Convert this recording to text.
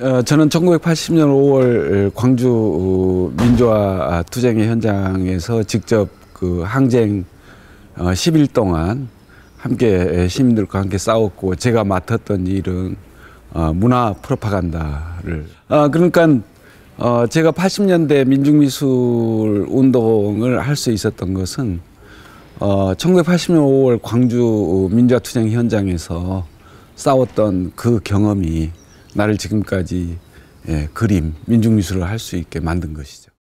어, 저는 1980년 5월 광주 어, 민주화 투쟁의 현장에서 직접 그 항쟁 10일 어, 동안 함께 시민들과 함께 싸웠고 제가 맡았던 일은 어, 문화 프로파간다를 아 그러니까 어, 제가 80년대 민중미술 운동을 할 수 있었던 것은 어, 1980년 5월 광주 민주화 투쟁 현장에서 싸웠던 그 경험이 나를 지금까지 예, 그림, 민중미술을 할 수 있게 만든 것이죠.